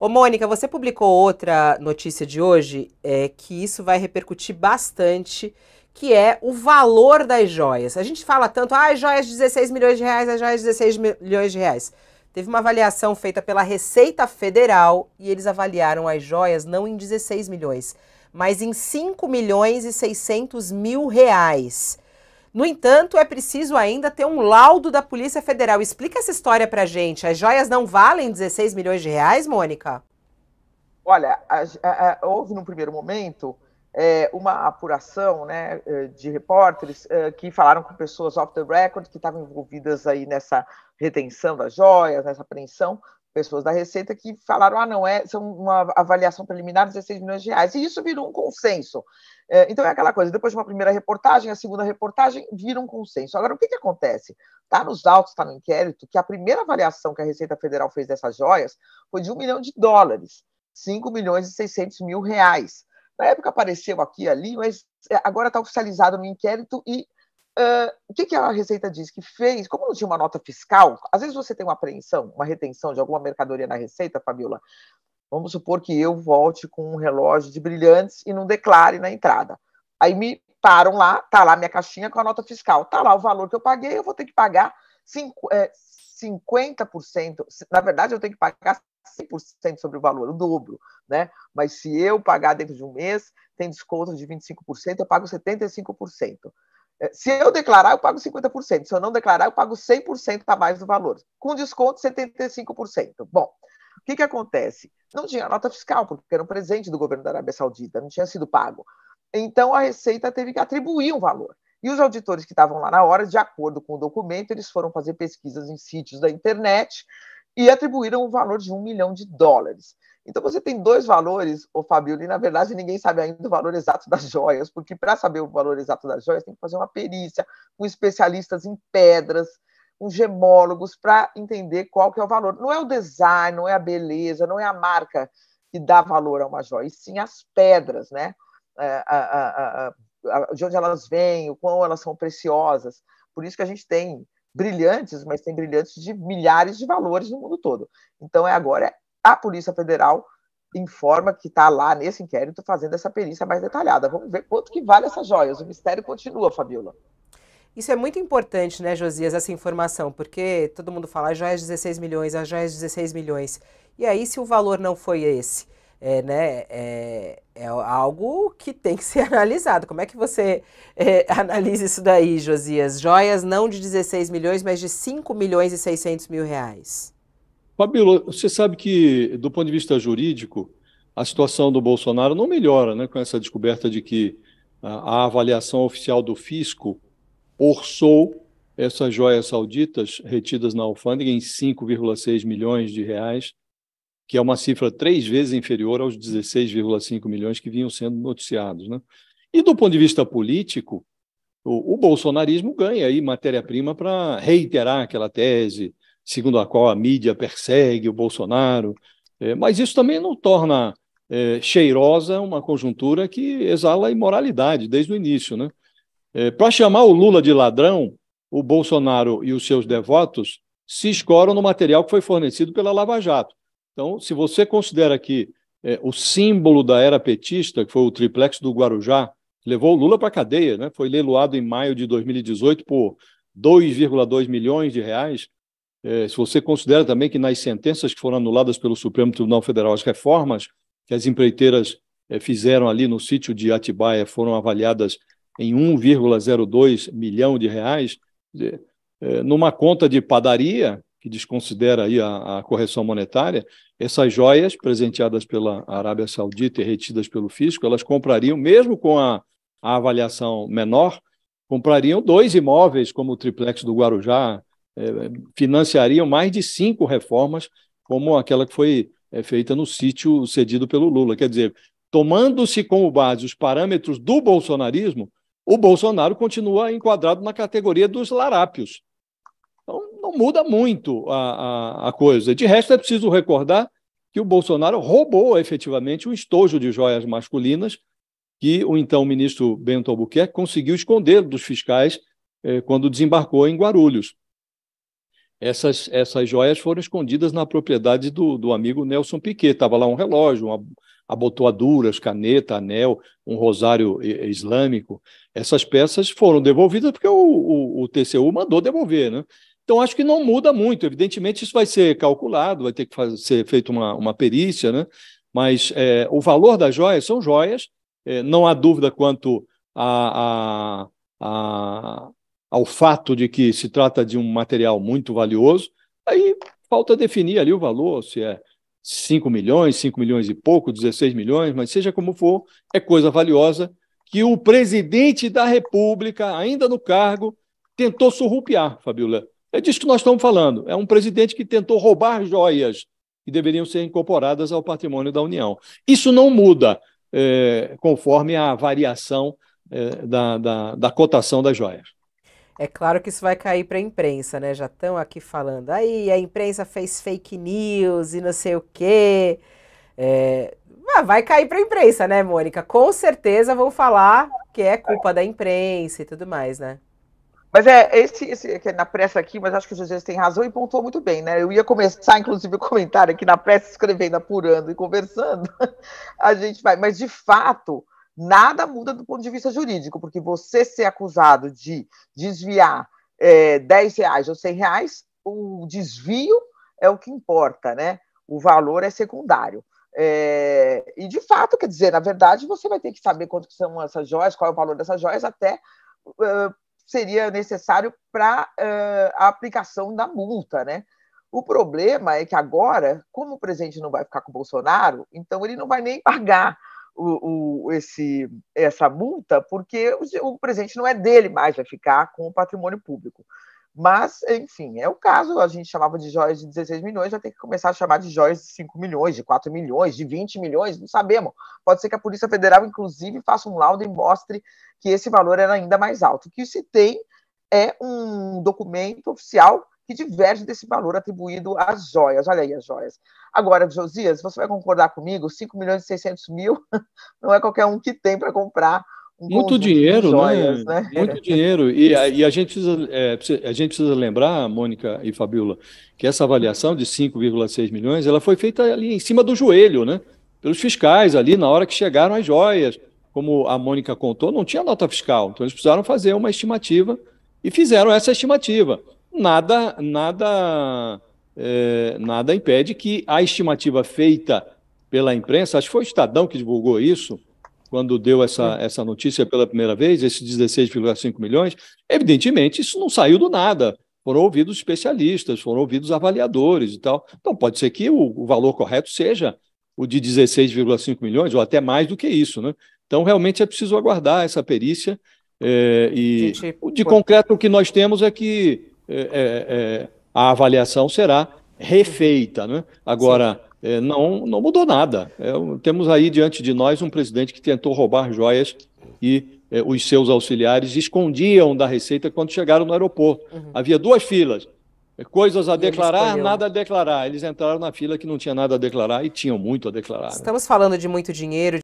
Ô, Mônica, você publicou outra notícia de hoje é, que isso vai repercutir bastante, que é o valor das joias. A gente fala tanto, ah, as joias 16 milhões de reais, as joias 16 milhões de reais. Teve uma avaliação feita pela Receita Federal e eles avaliaram as joias não em 16 milhões, mas em 5 milhões e 600 mil reais. No entanto, é preciso ainda ter um laudo da Polícia Federal. Explica essa história a gente. As joias não valem 16 milhões de reais, Mônica? Olha, a, a, a, houve num primeiro momento é, uma apuração né, é, de repórteres é, que falaram com pessoas off the record que estavam envolvidas aí nessa retenção das joias, nessa apreensão, pessoas da Receita que falaram, ah, não, é, são uma avaliação preliminar de 16 milhões de reais. E isso virou um consenso. É, então é aquela coisa, depois de uma primeira reportagem, a segunda reportagem vira um consenso. Agora, o que, que acontece? Está nos autos, está no inquérito, que a primeira avaliação que a Receita Federal fez dessas joias foi de um milhão de dólares, 5 milhões e 600 mil reais. Na época apareceu aqui ali, mas é, agora está oficializado no inquérito e Uh, o que, que, a Receita diz que fez? Como não tinha uma nota fiscal, às vezes você tem uma apreensão, uma retenção de alguma mercadoria na Receita, Fabiola. Vamos supor que eu volte com um relógio de brilhantes e não declare na entrada. Aí me param lá, tá lá minha caixinha com a nota fiscal, tá lá o valor que eu paguei, eu vou ter que pagar 5, é, 50%. Na verdade, eu tenho que pagar 100% sobre o valor, o dobro, né? Mas se eu pagar dentro de um mês, tem desconto de 25%, eu pago 75%. É, se eu declarar, eu pago 50%. Se eu não declarar, eu pago 100% a mais do valor. Com desconto, 75%. Bom, o que, que acontece? Não tinha nota fiscal, porque era um presente do governo da Arábia Saudita, não tinha sido pago. Então, a Receita teve que atribuir um valor. E os auditores que estavam lá na hora, de acordo com o documento, eles foram fazer pesquisas em sítios da internet e atribuíram o um valor de um milhão de dólares. Então você tem dois valores, o Fabio, e na verdade ninguém sabe ainda o valor exato das joias, porque para saber o valor exato das joias tem que fazer uma perícia com especialistas em pedras, com gemólogos para entender qual que é o valor. Não é o design, não é a beleza, não é a marca que dá valor a uma joia, e sim as pedras, né? É, a, a, a, de onde elas vêm, o quão elas são preciosas. Por isso que a gente tem brilhantes, mas tem brilhantes de milhares de valores no mundo todo. Então é agora é a Polícia Federal informa que está lá nesse inquérito fazendo essa perícia mais detalhada. Vamos ver quanto que vale essas joias. O mistério continua, Fabiola. Isso é muito importante, né, Josias, essa informação, porque todo mundo fala as joias 16 milhões, as joias 16 milhões. E aí, se o valor não foi esse, é, né, é, é algo que tem que ser analisado. Como é que você é, analisa isso daí, Josias? Joias não de 16 milhões, mas de 5 milhões e 600 mil reais. Fabíola, você sabe que, do ponto de vista jurídico, a situação do Bolsonaro não melhora né, com essa descoberta de que a, a avaliação oficial do fisco orçou essas joias sauditas retidas na alfândega em 5,6 milhões de reais, que é uma cifra três vezes inferior aos 16,5 milhões que vinham sendo noticiados. Né? E do ponto de vista político, o, o bolsonarismo ganha aí matéria-prima para reiterar aquela tese segundo a qual a mídia persegue o Bolsonaro, é, mas isso também não torna é, cheirosa uma conjuntura que exala a imoralidade desde o início. Né? É, Para chamar o Lula de ladrão, o Bolsonaro e os seus devotos se escoram no material que foi fornecido pela Lava Jato. Então, se você considera que é, o símbolo da era petista, que foi o triplex do Guarujá, levou o Lula para a cadeia, né? foi leiloado em maio de 2018 por 2,2 milhões de reais, é, se você considera também que nas sentenças que foram anuladas pelo Supremo Tribunal Federal, as reformas que as empreiteiras é, fizeram ali no sítio de Atibaia foram avaliadas em 1,02 milhão de reais, é, é, numa conta de padaria, que desconsidera aí a, a, correção monetária, essas joias presenteadas pela Arábia Saudita e retidas pelo fisco, elas comprariam, mesmo com a, a avaliação menor, comprariam dois imóveis, como o triplex do Guarujá, é, financiariam mais de cinco reformas, como aquela que foi é, feita no sítio cedido pelo Lula. Quer dizer, tomando-se como base os parâmetros do bolsonarismo, o Bolsonaro continua enquadrado na categoria dos larápios. Então, não muda muito a, a, a coisa. De resto, é preciso recordar que o Bolsonaro roubou efetivamente um estojo de joias masculinas que o então ministro Bento Albuquerque conseguiu esconder dos fiscais eh, quando desembarcou em Guarulhos essas, essas joias foram escondidas na propriedade do, do amigo Nelson Piquet. Estava lá um relógio, uma abotoaduras, caneta, anel, um rosário islâmico. Essas peças foram devolvidas porque o, o, o TCU mandou devolver. Né? Então, acho que não muda muito. Evidentemente, isso vai ser calculado, vai ter que fazer, ser feita uma, uma perícia, né? mas é, o valor das joias são joias, é, não há dúvida quanto a, a, a ao fato de que se trata de um material muito valioso, aí falta definir ali o valor, se é 5 milhões, 5 milhões e pouco, 16 milhões, mas seja como for, é coisa valiosa que o presidente da República, ainda no cargo, tentou surrupiar, Fabiola. É disso que nós estamos falando. É um presidente que tentou roubar joias que deveriam ser incorporadas ao patrimônio da União. Isso não muda é, conforme a variação é, da, da, da cotação das joias. É claro que isso vai cair para a imprensa, né? Já estão aqui falando, aí a imprensa fez fake news e não sei o quê. É... Ah, vai cair para a imprensa, né, Mônica? Com certeza vão falar que é culpa da imprensa e tudo mais, né? Mas é esse, esse que é na pressa aqui, mas acho que o José tem razão e pontuou muito bem, né? Eu ia começar, inclusive, o comentário aqui na pressa, escrevendo, apurando e conversando. A gente vai, mas de fato, nada muda do ponto de vista jurídico, porque você ser acusado de desviar é, 10 reais ou 100 reais, o desvio é o que importa, né? O valor é secundário. É, e de fato, quer dizer, na verdade, você vai ter que saber quanto são essas joias, qual é o valor dessas joias, até uh, seria necessário para uh, a aplicação da multa, né? O problema é que agora, como o presidente não vai ficar com o Bolsonaro, então ele não vai nem pagar o, o, esse, essa multa, porque o, o presente não é dele mais, vai ficar com o patrimônio público. Mas, enfim, é o caso. A gente chamava de joias de 16 milhões, vai ter que começar a chamar de joias de 5 milhões, de 4 milhões, de 20 milhões, não sabemos. Pode ser que a Polícia Federal, inclusive, faça um laudo e mostre que esse valor era ainda mais alto. O que se tem é um documento oficial que diverge desse valor atribuído às joias. Olha aí as joias. Agora, Josias, você vai concordar comigo? 5 milhões e 600 mil não é qualquer um que tem para comprar. Um Muito dinheiro, né? joias, né? né? Muito dinheiro. E, e a, gente precisa, é, a gente precisa lembrar, Mônica e Fabiola, que essa avaliação de 5,6 milhões ela foi feita ali em cima do joelho, né? Pelos fiscais ali, na hora que chegaram as joias. Como a Mônica contou, não tinha nota fiscal. Então, eles precisaram fazer uma estimativa e fizeram essa estimativa nada, nada, é, nada impede que a estimativa feita pela imprensa, acho que foi o Estadão que divulgou isso, quando deu essa, essa notícia pela primeira vez, esses 16,5 milhões, evidentemente isso não saiu do nada. Foram ouvidos especialistas, foram ouvidos avaliadores e tal. Então, pode ser que o, o valor correto seja o de 16,5 milhões, ou até mais do que isso. Né? Então, realmente é preciso aguardar essa perícia. É, e de concreto o que nós temos é que é, é, é, a avaliação será refeita. Né? Agora, é, não, não mudou nada. É, temos aí diante de nós um presidente que tentou roubar joias e os seus auxiliares escondiam da Receita quando chegaram no aeroporto. Uhum. Havia duas filas. Coisas a declarar, nada a declarar. Eles entraram na fila que não tinha nada a declarar e tinham muito a declarar. Né? Estamos né? falando de muito dinheiro.